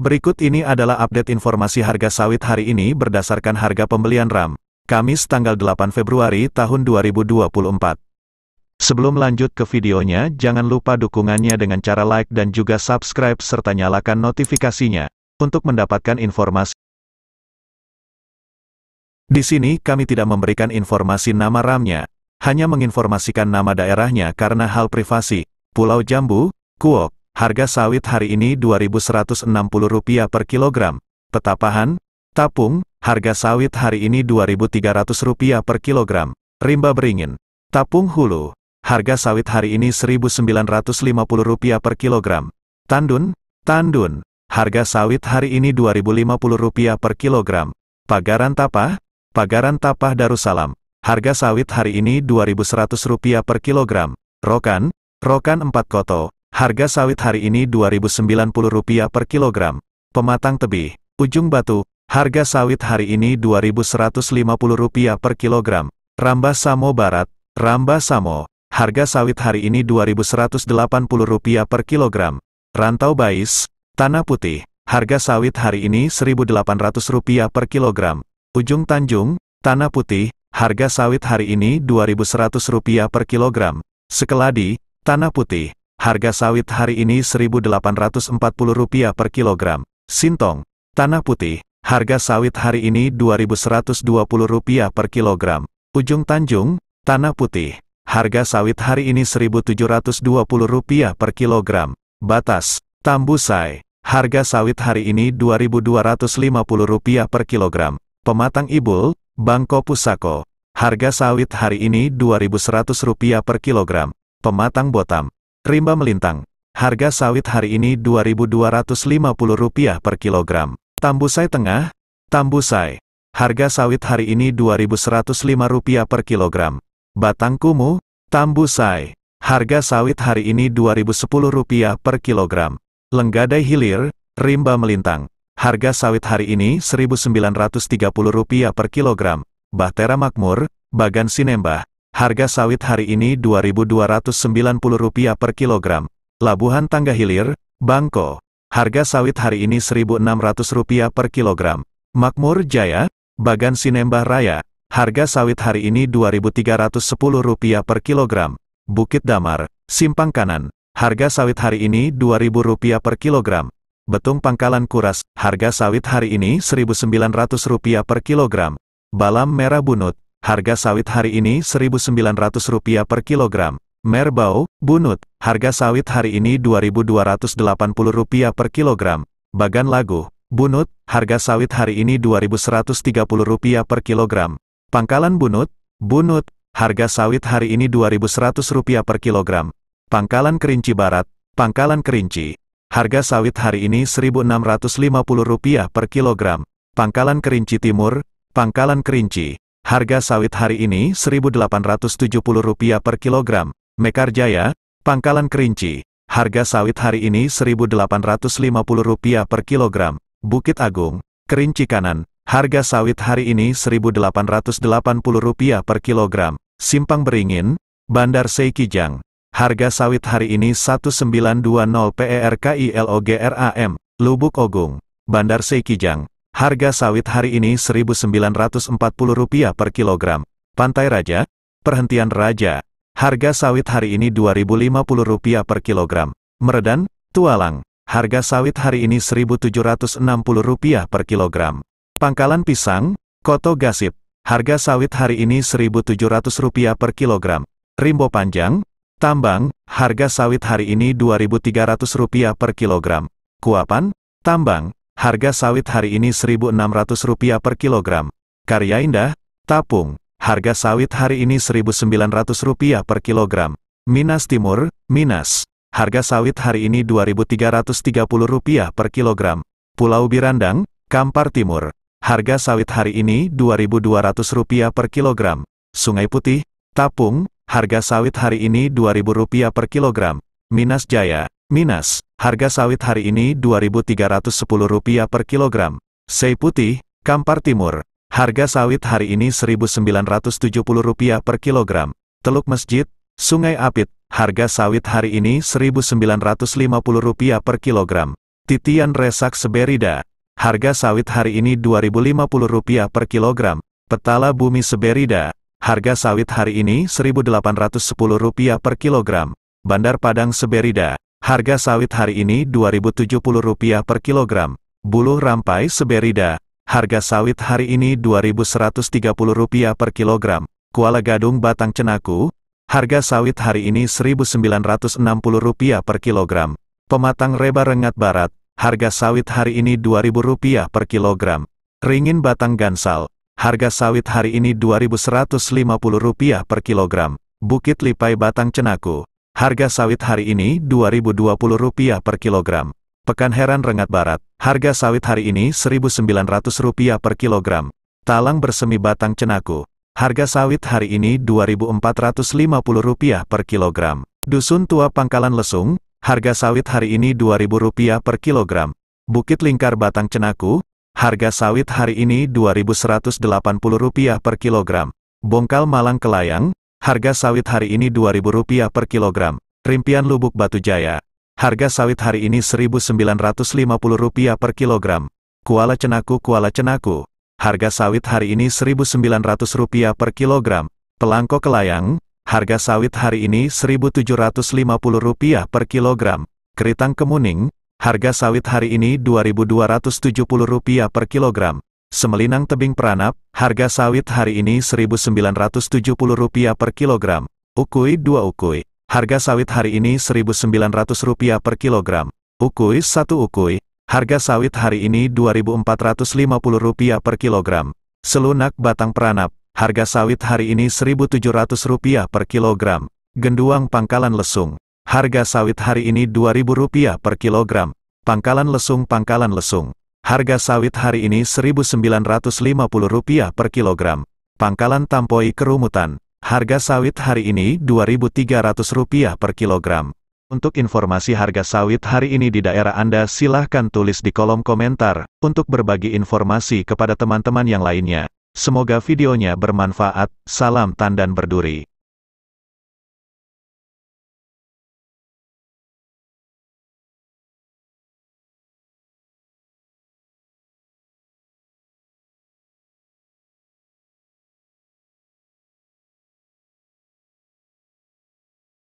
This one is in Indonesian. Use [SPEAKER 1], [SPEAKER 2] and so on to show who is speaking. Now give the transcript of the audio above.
[SPEAKER 1] Berikut ini adalah update informasi harga sawit hari ini berdasarkan harga pembelian RAM, Kamis tanggal 8 Februari tahun 2024. Sebelum lanjut ke videonya, jangan lupa dukungannya dengan cara like dan juga subscribe serta nyalakan notifikasinya, untuk mendapatkan informasi di sini kami tidak memberikan informasi nama RAM-nya, hanya menginformasikan nama daerahnya karena hal privasi. Pulau Jambu, Kuok, harga sawit hari ini Rp2.160 per kilogram. Petapahan, Tapung, harga sawit hari ini Rp2.300 per kilogram. Rimba Beringin, Tapung Hulu, harga sawit hari ini Rp1.950 per kilogram. Tandun, Tandun, harga sawit hari ini Rp2.050 per kilogram. Pagaran Tapah, Pagaran Tapah Darussalam. Harga sawit hari ini Rp2.100 per kilogram. Rokan, Rokan 4 Koto. Harga sawit hari ini Rp2.090 per kilogram. Pematang Tebih, Ujung Batu. Harga sawit hari ini Rp2.150 per kilogram. Rambah Samo Barat, Rambah Samo. Harga sawit hari ini Rp2.180 per kilogram. Rantau Bais, Tanah Putih. Harga sawit hari ini Rp1.800 per kilogram. Ujung Tanjung, Tanah Putih, harga sawit hari ini Rp2.100 per kilogram. Sekeladi, Tanah Putih, harga sawit hari ini Rp1.840 per kilogram. Sintong, Tanah Putih, harga sawit hari ini Rp2.120 per kilogram. Ujung Tanjung, Tanah Putih, harga sawit hari ini Rp1.720 per kilogram. Batas, Tambusai, harga sawit hari ini Rp2.250 per kilogram. Pematang Ibul, Bangko Pusako. Harga sawit hari ini Rp2.100 per kilogram. Pematang Botam. Rimba Melintang. Harga sawit hari ini Rp2.250 per kilogram. Tambusai Tengah. Tambusai. Harga sawit hari ini Rp2.105 per kilogram. Batang Kumu. Tambusai. Harga sawit hari ini Rp2.010 per kilogram. Lenggadai Hilir. Rimba Melintang. Harga sawit hari ini Rp1.930 per kilogram. Bahtera Makmur, Bagan Sinembah. Harga sawit hari ini Rp2.290 per kilogram. Labuhan Tangga Hilir, Bangko. Harga sawit hari ini Rp1.600 per kilogram. Makmur Jaya, Bagan Sinembah Raya. Harga sawit hari ini Rp2.310 per kilogram. Bukit Damar, Simpang Kanan. Harga sawit hari ini Rp2.000 per kilogram. Betung pangkalan kuras, harga sawit hari ini Rp1.900 per kilogram. Balam merah bunut, harga sawit hari ini Rp1.900 per kilogram. Merbau, bunut, harga sawit hari ini Rp2.280 per kilogram. Bagan lagu, bunut, harga sawit hari ini Rp2.130 per kilogram. Pangkalan bunut, bunut, harga sawit hari ini Rp2.100 per kilogram. Pangkalan kerinci barat, pangkalan kerinci, Harga sawit hari ini Rp1.650 per kilogram. Pangkalan Kerinci Timur, Pangkalan Kerinci. Harga sawit hari ini Rp1.870 per kilogram. Mekarjaya, Pangkalan Kerinci. Harga sawit hari ini Rp1.850 per kilogram. Bukit Agung, Kerinci Kanan. Harga sawit hari ini Rp1.880 per kilogram. Simpang Beringin, Bandar Seikijang. Harga sawit hari ini 1920 PERKILOGRAM, Lubuk Ogung, Bandar Seikijang. Harga sawit hari ini Rp1.940 per kilogram. Pantai Raja, Perhentian Raja. Harga sawit hari ini Rp2.050 per kilogram. Meredan, Tualang. Harga sawit hari ini Rp1.760 per kilogram. Pangkalan Pisang, Koto Gasip. Harga sawit hari ini Rp1.700 per kilogram. Rimbo Panjang, Tambang, harga sawit hari ini Rp2.300 per kilogram. Kuapan, tambang, harga sawit hari ini Rp1.600 per kilogram. Karya Indah, Tapung, harga sawit hari ini Rp1.900 per kilogram. Minas Timur, Minas, harga sawit hari ini Rp2.330 per kilogram. Pulau Birandang, Kampar Timur, harga sawit hari ini Rp2.200 per kilogram. Sungai Putih, Tapung, harga sawit hari ini Rp2.000 per kilogram. Minas Jaya, Minas, harga sawit hari ini Rp2.310 per kilogram. Sei Putih, Kampar Timur, harga sawit hari ini Rp1.970 per kilogram. Teluk Masjid, Sungai Apit, harga sawit hari ini Rp1.950 per kilogram. Titian Resak Seberida, harga sawit hari ini Rp2.050 per kilogram. Petala Bumi Seberida, Harga sawit hari ini Rp1.810 per kilogram. Bandar Padang Seberida. Harga sawit hari ini Rp2.070 per kilogram. Buluh Rampai Seberida. Harga sawit hari ini Rp2.130 per kilogram. Kuala Gadung Batang Cenaku. Harga sawit hari ini Rp1.960 per kilogram. Pematang Reba Rengat Barat. Harga sawit hari ini Rp2.000 per kilogram. Ringin Batang Gansal. Harga sawit hari ini Rp2.150 per kilogram. Bukit Lipai Batang Cenaku. Harga sawit hari ini Rp2.020 per kilogram. Pekan Heran Rengat Barat. Harga sawit hari ini Rp1.900 per kilogram. Talang Bersemi Batang Cenaku. Harga sawit hari ini Rp2.450 per kilogram. Dusun Tua Pangkalan Lesung. Harga sawit hari ini Rp2.000 per kilogram. Bukit Lingkar Batang Cenaku. Harga sawit hari ini Rp2.180 per kilogram. Bongkal Malang Kelayang, harga sawit hari ini Rp2.000 per kilogram. Rimpian Lubuk Batu Jaya, harga sawit hari ini Rp1.950 per kilogram. Kuala Cenaku Kuala Cenaku, harga sawit hari ini Rp1.900 per kilogram. Pelangko Kelayang, harga sawit hari ini Rp1.750 per kilogram. Keritang Kemuning, Harga sawit hari ini Rp2.270 per kilogram. Semelinang tebing peranap, harga sawit hari ini Rp1.970 per kilogram. Ukui 2 ukui. Harga sawit hari ini Rp1.900 per kilogram. Ukui 1 ukui. Harga sawit hari ini Rp2.450 per kilogram. Selunak batang peranap, harga sawit hari ini Rp1.700 per kilogram. Genduang pangkalan lesung. Harga sawit hari ini Rp2.000 per kilogram. Pangkalan lesung Pangkalan lesung. Harga sawit hari ini Rp1.950 per kilogram. Pangkalan Tampoi Kerumutan. Harga sawit hari ini Rp2.300 per kilogram. Untuk informasi harga sawit hari ini di daerah Anda silahkan tulis di kolom komentar, untuk berbagi informasi kepada teman-teman yang lainnya. Semoga videonya bermanfaat, salam tandan berduri.